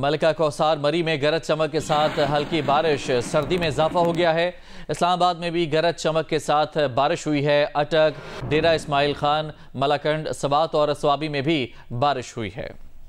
मलका कोसार मरी में गरज चमक के साथ हल्की बारिश सर्दी में इजाफा हो गया है इस्लामाबाद में भी गरज चमक के साथ बारिश हुई है अटक डेरा इस्माइल खान मलाकंड सवात और स्वाबी में भी बारिश हुई है